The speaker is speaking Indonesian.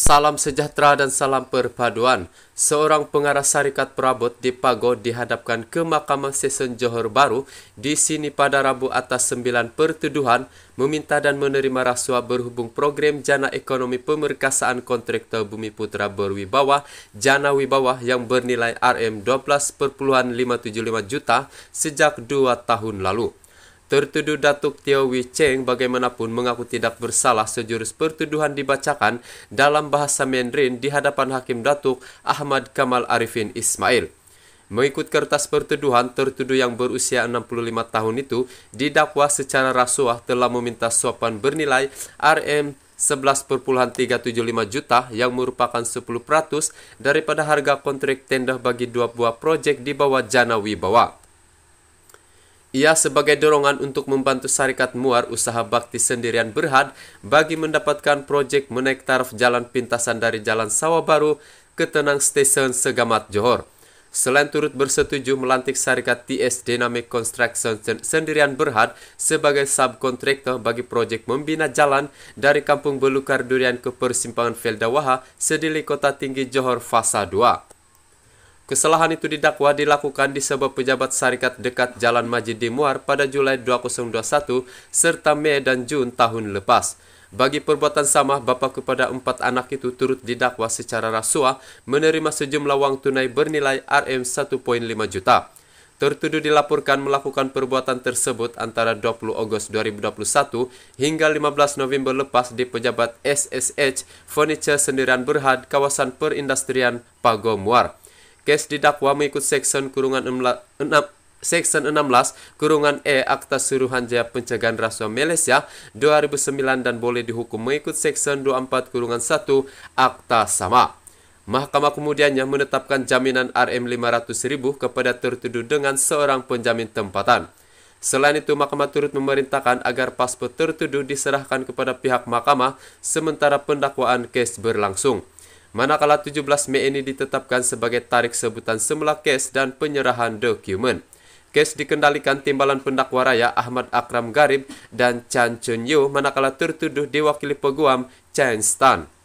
Salam sejahtera dan salam perpaduan. Seorang pengarah syarikat perabot di Pago dihadapkan ke Mahkamah Sesen Johor Baru di sini pada Rabu atas sembilan pertuduhan meminta dan menerima rasuah berhubung program jana ekonomi pemerkasaan kontraktor Bumi Putra Berwibawa jana wibawa yang bernilai RM12.575 juta sejak dua tahun lalu. Tertuduh Datuk Tio Wee Cheng bagaimanapun mengaku tidak bersalah sejurus pertuduhan dibacakan dalam bahasa Mandarin di hadapan Hakim Datuk Ahmad Kamal Arifin Ismail. Mengikut kertas pertuduhan, tertuduh yang berusia 65 tahun itu didakwa secara rasuah telah meminta suapan bernilai RM 11,375 juta yang merupakan 10% daripada harga kontrak tender bagi dua buah proyek di bawah Jana Wibawa. Ia sebagai dorongan untuk membantu Syarikat Muar usaha bakti sendirian berhad bagi mendapatkan proyek menaik taraf jalan pintasan dari Jalan Sawah Baru ke Tenang Station Segamat Johor. Selain turut bersetuju melantik Syarikat TS Dynamic Construction Sendirian Berhad sebagai subkontraktor bagi proyek membina jalan dari Kampung Belukar Durian ke Persimpangan Felda Waha, Sedili Kota Tinggi Johor Fasa 2. Kesalahan itu didakwa dilakukan di sebuah pejabat syarikat dekat Jalan Majid Muar pada Julai 2021 serta Mei dan Jun tahun lepas. Bagi perbuatan sama, bapak kepada empat anak itu turut didakwa secara rasuah menerima sejumlah uang tunai bernilai RM 1.5 juta. Tertuduh dilaporkan melakukan perbuatan tersebut antara 20 Agustus 2021 hingga 15 November lepas di pejabat SSH Furniture Sendirian Berhad, kawasan perindustrian Pagomuar. Kes didakwa mengikut seksion kurungan 6, seksyen 16 kurungan E Akta Suruhanjaya Pencegahan Rasuah Malaysia 2009 dan boleh dihukum mengikut Seksyen 24 kurungan 1 Akta sama. Mahkamah kemudiannya menetapkan jaminan RM 500.000 kepada tertuduh dengan seorang penjamin tempatan. Selain itu, mahkamah turut memerintahkan agar paspor tertuduh diserahkan kepada pihak mahkamah sementara pendakwaan kes berlangsung manakala 17 Mei ini ditetapkan sebagai tarik sebutan semula kes dan penyerahan dokumen. Kes dikendalikan Timbalan Pendakwa Raya Ahmad Akram Garib dan Chan Chun Yu manakala tertuduh diwakili peguam Chen Stan.